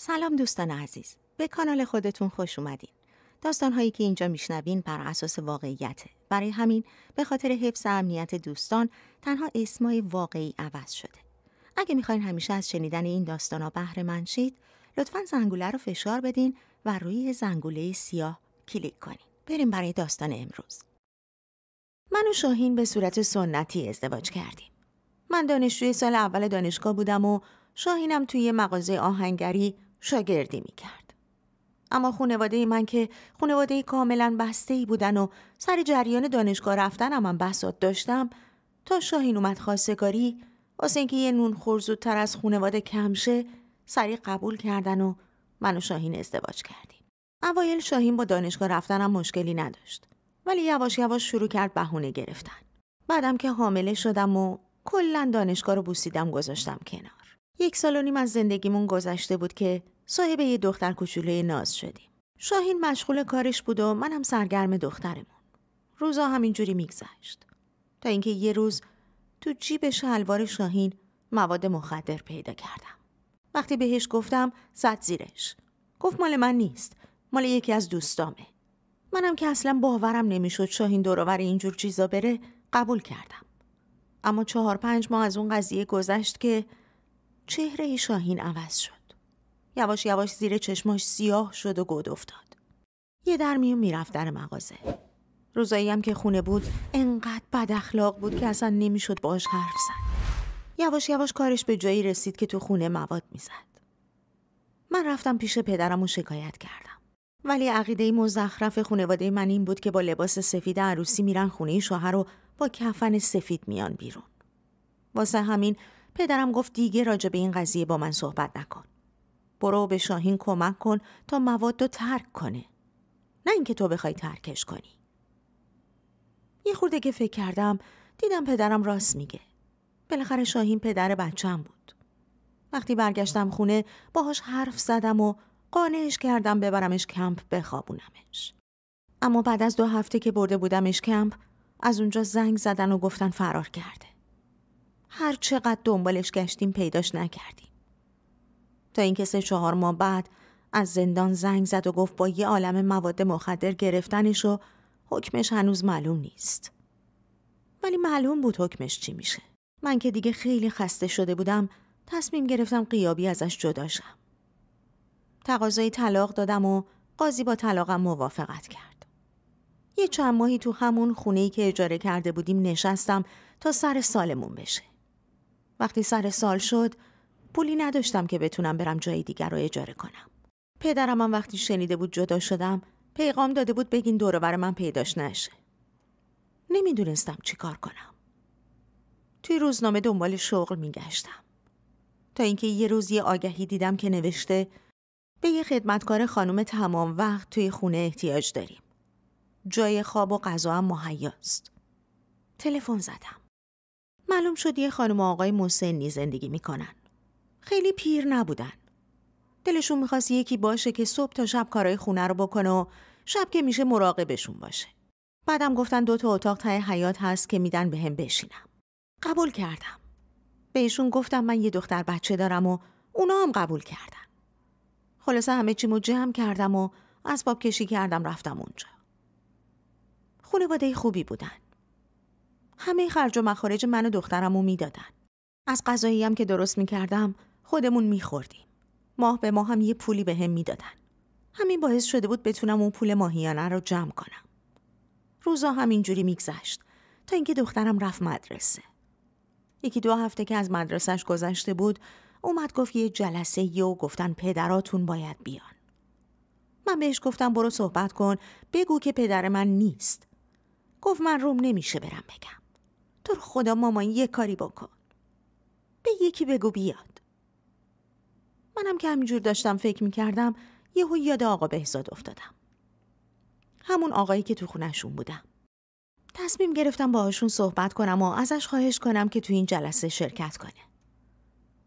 سلام دوستان عزیز به کانال خودتون خوش اومدین داستان هایی که اینجا میشنوین بر اساس واقعیته برای همین به خاطر حفظ امنیت دوستان تنها اسمای واقعی عوض شده اگه میخواین همیشه از شنیدن این داستان ها بهره مند شید لطفا زنگوله رو فشار بدین و روی زنگوله سیاه کلیک کنین بریم برای داستان امروز من و شاهین به صورت سنتی ازدواج کردیم من دانشجوی سال اول دانشگاه بودم و شاهینم توی مغازه آهنگری شاگردی می کرد. اما خانواده من که خانواده کاملا بسته ای بودن و سر جریان دانشگاه رفتنم هم بسات داشتم تا شاهین اومد خواستگاری واسه اینکه یه نون خور زودتر از خانواده کمشه سریع قبول کردن و من و شاهین ازدواج کردیم. اوایل شاهین با دانشگاه رفتنم مشکلی نداشت. ولی یواش یواش شروع کرد بهونه گرفتن. بعدم که حامله شدم و کلا دانشگاه رو بوسیدم گذاشتم کنار. یک سال و نیم از زندگیمون گذشته بود که صاحب یه دختر کوچولوی ناز شدیم. شاهین مشغول کارش بود و منم سرگرم دخترمون. روزا همینجوری میگذشت. تا اینکه یه روز تو جیب شلوار شاهین مواد مخدر پیدا کردم. وقتی بهش گفتم زد زیرش. گفت مال من نیست. مال یکی از دوستامه. منم که اصلا باورم نمیشد شاهین دورآور اینجور چیزا بره قبول کردم. اما چهار پنج ماه از اون قضیه گذشت که چهره شاهین عوض شد. یواش یواش زیر چشماش سیاه شد و گود افتاد. یه در میون میرفت در مغازه. روزایی هم که خونه بود انقدر بد اخلاق بود که اصلا نمیشد باش حرف زد. یواش یواش کارش به جایی رسید که تو خونه مواد میزد. من رفتم پیش پدرم و شکایت کردم. ولی عقیده مزخرف خونواده من این بود که با لباس سفید عروسی میرن خونه شوهر و با کفن سفید میان بیرون. واسه همین پدرم گفت دیگه راجع به این قضیه با من صحبت نکن. برو به شاهین کمک کن تا مواد رو ترک کنه. نه اینکه تو بخوای ترکش کنی. یه خورده که فکر کردم دیدم پدرم راست میگه. بالاخره شاهین پدر بچم بود. وقتی برگشتم خونه باهاش حرف زدم و قانعش کردم ببرمش کمپ بخوابونمش. اما بعد از دو هفته که برده بودمش کمپ از اونجا زنگ زدن و گفتن فرار کرده. هر چقدر دنبالش گشتیم پیداش نکردیم تا اینکه سه چهار ماه بعد از زندان زنگ زد و گفت با یه عالم مواد مخدر گرفتنش و حکمش هنوز معلوم نیست ولی معلوم بود حکمش چی میشه من که دیگه خیلی خسته شده بودم تصمیم گرفتم قیابی ازش جداشم تقاضای طلاق دادم و قاضی با طلاقم موافقت کرد یه چند ماهی تو همون خونه‌ای که اجاره کرده بودیم نشستم تا سر سالمون بشه وقتی سر سال شد پولی نداشتم که بتونم برم جای دیگر رو اجاره کنم. پدرم هم وقتی شنیده بود جدا شدم پیغام داده بود بگین دورور من پیداش نشه. نمیدونستم چی کار کنم. توی روزنامه دنبال شغل میگشتم. تا اینکه یه روز یه آگهی دیدم که نوشته به یه خدمتکار خانم تمام وقت توی خونه احتیاج داریم. جای خواب و غذا هم مهیاست. تلفن زدم. معلوم شد یه خانم و آقای موسنی زندگی میکنن. خیلی پیر نبودن. دلشون میخواست یکی باشه که صبح تا شب کارای خونه رو بکنه و شب که میشه مراقبشون باشه. بعدم گفتن دو تا اتاق ته حیات هست که میدن بهم به بشینم. قبول کردم. بهشون گفتم من یه دختر بچه دارم و اونا هم قبول کردن. خلاصه همه چیمو جمع کردم و اسباب کشی کردم رفتم اونجا. خونواده خوبی بودن. همه خرج و مخارج من و دخترم رو میدادن از غذایی هم که درست میکردم خودمون میخوردیم ماه به ماه هم یه پولی به هم میدادن همین باعث شده بود بتونم اون پول ماهیانه رو جمع کنم روزا اینجوری میگذشت تا اینکه دخترم رفت مدرسه یکی دو هفته که از مدرسهش گذشته بود اومد گفت یه جلسه یه و گفتن پدراتون باید بیان من بهش گفتم برو صحبت کن بگو که پدر من نیست گفت من روم نمیشه برم بگم تو رو خدا مامان یه کاری بکن به یکی بگو بیاد منم که همینجور داشتم فکر میکردم یهو یاد آقا بهزاد افتادم همون آقایی که تو خونشون بودم تصمیم گرفتم باهاشون صحبت کنم و ازش خواهش کنم که تو این جلسه شرکت کنه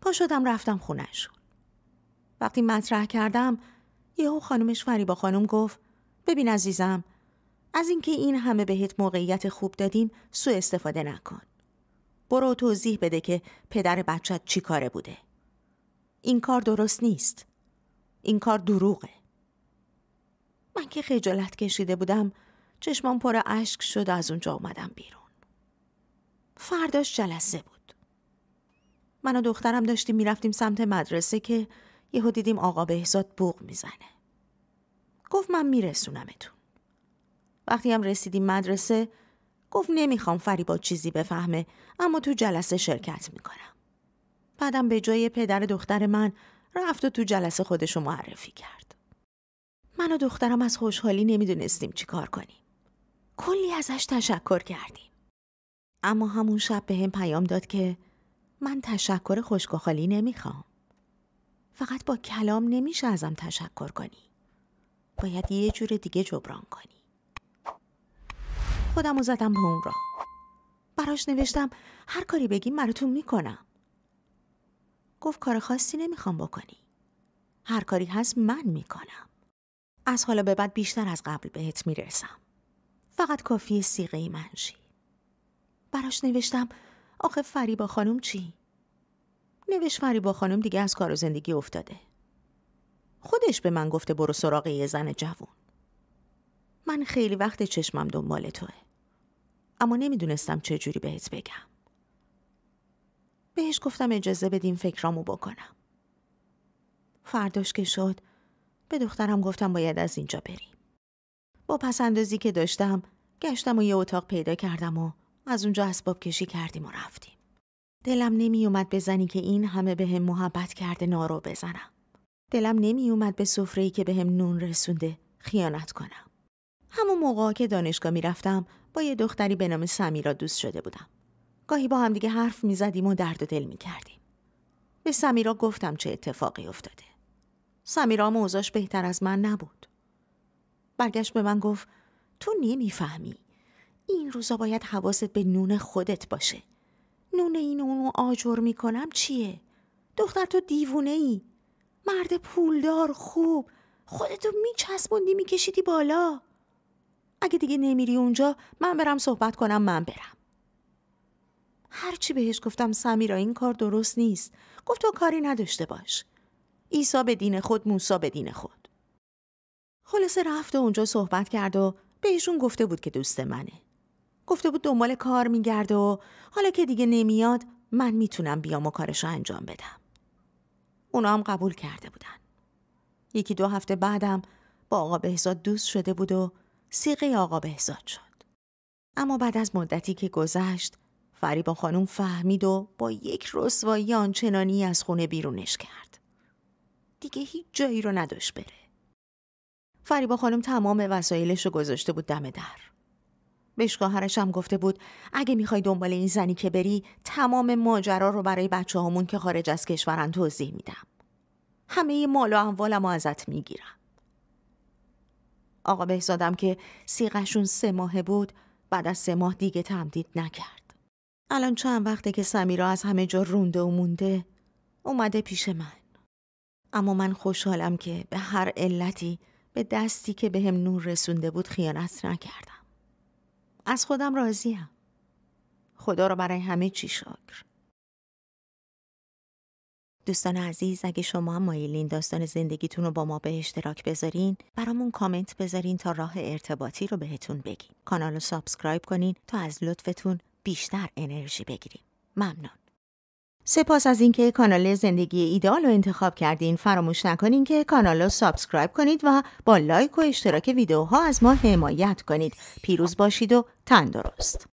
پا شدم رفتم خونشون وقتی مطرح کردم یهو خانومش فریبا خانم گفت ببین عزیزم از اینکه این همه بهت موقعیت خوب دادیم سوء استفاده نکن. برو توضیح بده که پدر بچت چی کاره بوده. این کار درست نیست. این کار دروغه. من که خجالت کشیده بودم چشمان پر اشک شد و از اونجا اومدم بیرون. فرداش جلسه بود. من و دخترم داشتیم میرفتیم سمت مدرسه که یهو دیدیم آقا بهزاد بوغ میزنه. گفت من میرسونمتون. وقتی هم رسیدیم مدرسه گفت نمیخوام فریبا چیزی بفهمه اما تو جلسه شرکت میکنم. بعدم به جای پدر دختر من رفت و تو جلسه خودشو معرفی کرد. من و دخترم از خوشحالی نمیدونستیم چی کار کنیم. کلی ازش تشکر کردیم. اما همون شب به هم پیام داد که من تشکر خوشگخالی نمیخوام. فقط با کلام نمیشه ازم تشکر کنی. باید یه جور دیگه جبران کنی. خودم رو زدم به اون را براش نوشتم هر کاری بگیم براتون میکنم گفت کار خاصی نمیخوام بکنی هر کاری هست من میکنم از حالا به بعد بیشتر از قبل بهت میرسم فقط کافی سیغه منشی براش نوشتم آخه با خانم چی؟ نوشت با خانم دیگه از کار و زندگی افتاده خودش به من گفته برو سراغ یه زن جوون من خیلی وقت چشمم دنبال توه. اما نمیدونستم چجوری بهت بگم. بهش گفتم اجازه بدیم فکرامو بکنم. فرداش که شد به دخترم گفتم باید از اینجا بریم. با پسندازی که داشتم گشتم و یه اتاق پیدا کردم و از اونجا اسباب کشی کردیم و رفتیم. دلم نمی اومد بزنی که این همه به هم محبت کرده نارو بزنم. دلم نمی اومد به سفره که به هم نون رسونده خیانت کنم. همون موقع که دانشگاه میرفتم با یه دختری به نام سمیرا دوست شده بودم. گاهی با همدیگه حرف زدیم و درد و دل کردیم. به سمیرا گفتم چه اتفاقی افتاده. سمیرا موضعش بهتر از من نبود. برگشت به من گفت تو نمیفهمی. این روزا باید حواست به نون خودت باشه. نون این اونو آجر میکنم چیه؟ دختر تو دیوونه ای. مرد پولدار خوب. خودتو میچسبوندی میکشیدی بالا. اگه دیگه نمیری اونجا من برم صحبت کنم من برم هرچی بهش گفتم سمیرا این کار درست نیست گفت تو کاری نداشته باش عیسی به دین خود موسا به دین خود خلاصه رفت و اونجا صحبت کرد و بهشون گفته بود که دوست منه گفته بود دنبال کار میگرده و حالا که دیگه نمیاد من میتونم بیام و کارشو انجام بدم اونا هم قبول کرده بودن یکی دو هفته بعدم با آقا بهزاد دوست شده بود و سیقه آقا بهزاد شد. اما بعد از مدتی که گذشت فریبا خانم فهمید و با یک رسوایی آنچنانی از خونه بیرونش کرد. دیگه هیچ جایی رو نداشت بره. فریبا خانم تمام وسایلش رو گذاشته بود دم در. بهش هم گفته بود اگه میخوای دنبال این زنی که بری تمام ماجرا رو برای بچه همون که خارج از کشورن توضیح میدم. همه ی مال و اموالم ازت میگیرم. آقا بهزادم که سیغشون سه ماهه بود بعد از سه ماه دیگه تمدید نکرد. الان چند وقته که سمیرا از همه جا رونده و مونده اومده پیش من. اما من خوشحالم که به هر علتی به دستی که بهم به نور رسونده بود خیانت نکردم. از خودم راضیم. خدا رو برای همه چی شکر. دوستان عزیز اگه شما هم مایلین داستان زندگیتون رو با ما به اشتراک بذارین برامون کامنت بذارین تا راه ارتباطی رو بهتون بگیم کانال رو سابسکرایب کنین تا از لطفتون بیشتر انرژی بگیریم ممنون سپاس از اینکه کانال زندگی ایدال رو انتخاب کردین فراموش نکنین که کانال رو سابسکرایب کنید و با لایک و اشتراک ویدیوها از ما حمایت کنید پیروز باشید و تندرست